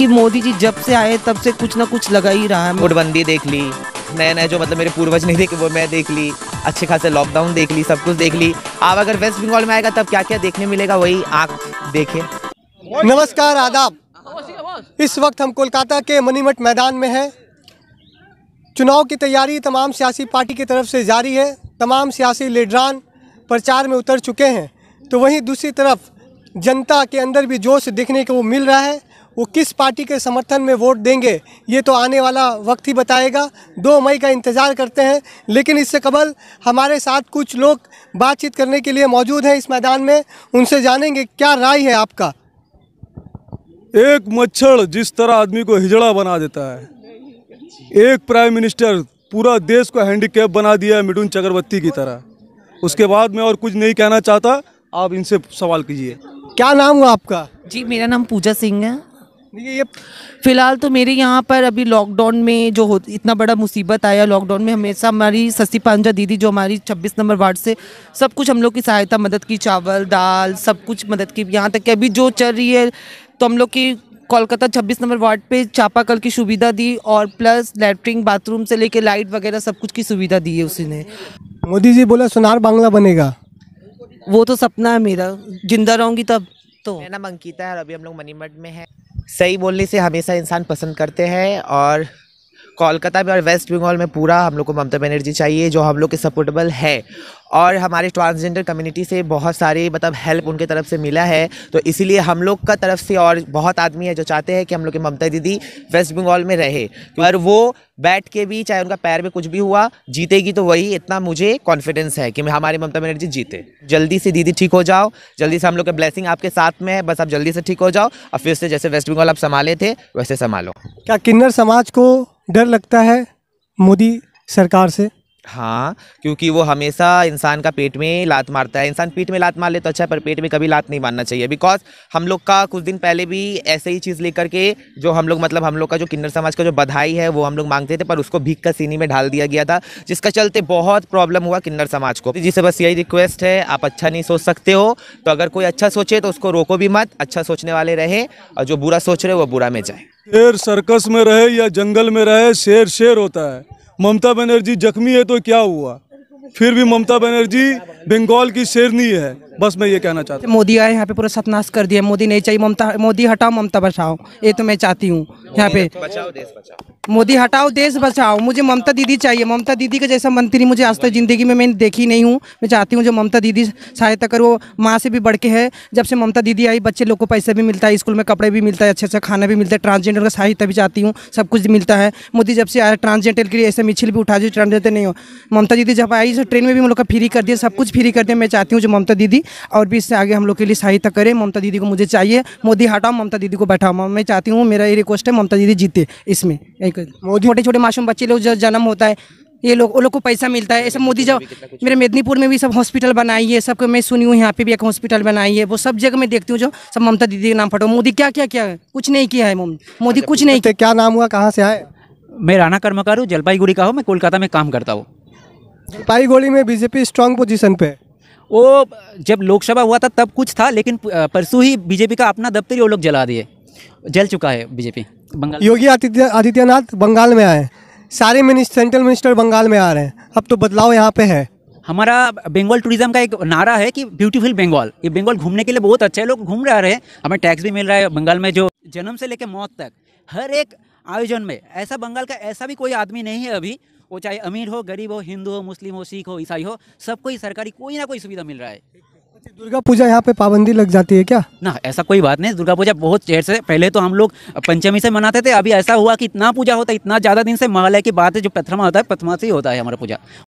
कि मोदी जी जब से आए तब से कुछ ना कुछ लगा ही रहा है नोटबंदी देख ली नए नए जो मतलब मेरे पूर्वज नहीं देखे वो मैं देख ली अच्छे खासे लॉकडाउन देख ली सब कुछ देख ली आप अगर वेस्ट बंगाल में आएगा तब क्या क्या देखने मिलेगा वही आँख देखे नमस्कार आदाब इस वक्त हम कोलकाता के मनीमठ मैदान में हैं चुनाव की तैयारी तमाम सियासी पार्टी की तरफ से जारी है तमाम सियासी लीडरान प्रचार में उतर चुके हैं तो वहीं दूसरी तरफ जनता के अंदर भी जोश देखने को मिल रहा है वो किस पार्टी के समर्थन में वोट देंगे ये तो आने वाला वक्त ही बताएगा दो मई का इंतज़ार करते हैं लेकिन इससे कबल हमारे साथ कुछ लोग बातचीत करने के लिए मौजूद हैं इस मैदान में उनसे जानेंगे क्या राय है आपका एक मच्छर जिस तरह आदमी को हिजड़ा बना देता है एक प्राइम मिनिस्टर पूरा देश को हैंडीकैप बना दिया है मिडुन चक्रवर्ती की तरह उसके बाद मैं और कुछ नहीं कहना चाहता आप इनसे सवाल कीजिए क्या नाम हुआ आपका जी मेरा नाम पूजा सिंह है देखिए ये फ़िलहाल तो मेरे यहाँ पर अभी लॉकडाउन में जो हो इतना बड़ा मुसीबत आया लॉकडाउन में हमेशा हमारी सस्ती पांजा दीदी जो हमारी 26 नंबर वार्ड से सब कुछ हम लोग की सहायता मदद की चावल दाल सब कुछ मदद की यहाँ तक कि अभी जो चल रही है तो हम लोग की कोलकाता 26 नंबर वार्ड पे चापाकल की सुविधा दी और प्लस लेटरिन बाथरूम से लेकर लाइट वगैरह सब कुछ की सुविधा दी है उसी ने मोदी जी बोला सुनार बांग्ला बनेगा वो तो सपना है मेरा जिंदा रहूंगी तब तो मेरा नाम अंकिता है और अभी हम लोग मनीमठ में है सही बोलने से हमेशा इंसान पसंद करते हैं और कोलकाता में और वेस्ट बंगाल में पूरा हम लोग को ममता बनर्जी चाहिए जो हम लोग के सपोर्टेबल है और हमारे ट्रांसजेंडर कम्युनिटी से बहुत सारे मतलब हेल्प उनके तरफ से मिला है तो इसीलिए हम लोग का तरफ से और बहुत आदमी है जो चाहते हैं कि हम लोग की ममता दीदी वेस्ट बंगाल में रहे पर वो बैठ के भी चाहे उनका पैर में कुछ भी हुआ जीतेगी तो वही इतना मुझे कॉन्फिडेंस है कि हमारे ममता बनर्जी जीते जल्दी से दीदी ठीक हो जाओ जल्दी से हम लोग का ब्लेसिंग आपके साथ में है बस आप जल्दी से ठीक हो जाओ और फिर से जैसे वेस्ट बंगाल आप संभाले थे वैसे संभालो क्या किन्नर समाज को डर लगता है मोदी सरकार से हाँ क्योंकि वो हमेशा इंसान का पेट में लात मारता है इंसान पीठ में लात मार ले तो अच्छा है पर पेट में कभी लात नहीं मारना चाहिए बिकॉज हम लोग का कुछ दिन पहले भी ऐसे ही चीज़ लेकर के जो हम लोग मतलब हम लोग का जो किन्नर समाज का जो बधाई है वो हम लोग मांगते थे पर उसको भीख का सीनी में ढाल दिया गया था जिसका चलते बहुत प्रॉब्लम हुआ किन्नर समाज को जिसे बस यही रिक्वेस्ट है आप अच्छा नहीं सोच सकते हो तो अगर कोई अच्छा सोचे तो उसको रोको भी मत अच्छा सोचने वाले रहे और जो बुरा सोच रहे वो बुरा में जाए शेर सर्कस में रहे या जंगल में रहे शेर शेर होता है ममता बनर्जी जख्मी है तो क्या हुआ फिर भी ममता बनर्जी बंगाल की शेरनी है बस मैं ये कहना चाहता हूँ मोदी आए यहाँ पे पूरा सतनाश कर दिया मोदी नहीं चाहिए ममता मोदी हटाओ ममता बचाओ ये तो मैं चाहती हूँ यहाँ पे बचाओ देश बचाओ मोदी हटाओ देश बचाओ मुझे ममता दीदी चाहिए ममता दीदी का जैसा मंत्री मुझे आज तक जिंदगी में मैंने देखी नहीं हूँ मैं चाहती हूँ जो ममता दीदी सहायता करो माँ से भी बढ़ के है जब से ममता दीदी आई बच्चे लोग को पैसे भी मिलता है स्कूल में कपड़े भी मिलता है अच्छे अच्छा खाना भी मिलता है ट्रांसजेंडर का सहायता भी चाहती हूँ सब कुछ मिलता है मोदी जब से आया ट्रांसजेंडर के लिए ऐसे मिछिल भी उठा दी ट्रांसजेंडर नहीं हो ममता दीदी जब आई ट्रेन तो में भी हम लोग का फ्री कर दिया सब कुछ फ्री करने मैं चाहती हूँ जो ममता दीदी और भी इससे आगे हम लोग के लिए सहायता करें ममता दीदी को मुझे चाहिए मोदी हटाओ ममता दीदी को बैठाओ मैं चाहती हूँ मेरा ये रिक्वेस्ट है ममता दीदी जीते इसमें छोटे छोटे मासूम बच्चे लोग जो जन्म होता है ये लोग उन लोग को पैसा मिलता है ये सब मोदी जब मेरे मेदनीपुर में भी सब हॉस्पिटल बनाई है सबको मैं सुनी हूँ यहाँ पे भी एक हॉस्पिटल बनाई है वो सब जगह मैं देखती हूँ जो सब ममता दीदी के नाम फटो मोदी क्या क्या क्या है कुछ नहीं किया है मोदी अच्छा, कुछ नहीं किया क्या नाम हुआ कहाँ से आए मैं राणा कर्मकार हूँ जलपाईगुड़ी का हूँ मैं कोलकाता में काम करता हूँ जलपाईगुड़ी में बीजेपी स्ट्रांग पोजीशन पे वो जब लोकसभा हुआ था तब कुछ था लेकिन परसों ही बीजेपी का अपना दफ्तर वो लोग जला दिए जल चुका है बीजेपी बंगाल योगी आदित्य आदित्यनाथ बंगाल में आए सारे मिनिस्टर सेंट्रल मिनिस्टर बंगाल में आ रहे हैं अब तो बदलाव यहाँ पे है हमारा बंगाल टूरिज्म का एक नारा है कि ब्यूटीफुल बंगाल ये बंगाल घूमने के लिए बहुत अच्छा है लोग घूम रहे हैं हमें टैक्स भी मिल रहा है बंगाल में जो जन्म से लेकर मौत तक हर एक आयोजन में ऐसा बंगाल का ऐसा भी कोई आदमी नहीं है अभी वो चाहे अमीर हो गरीब हो हिंदू हो मुस्लिम हो सिख हो ईसाई हो सबको ही सरकारी कोई ना कोई सुविधा मिल रहा है अच्छा दुर्गा पूजा यहाँ पे पाबंदी लग जाती है क्या ना ऐसा कोई बात नहीं दुर्गा पूजा बहुत देर से पहले तो हम लोग पंचमी से मनाते थे अभी ऐसा हुआ कि इतना पूजा होता है इतना ज़्यादा दिन से महालय की बात है जो प्रथमा होता है प्रथमा से ही होता है हमारा पूजा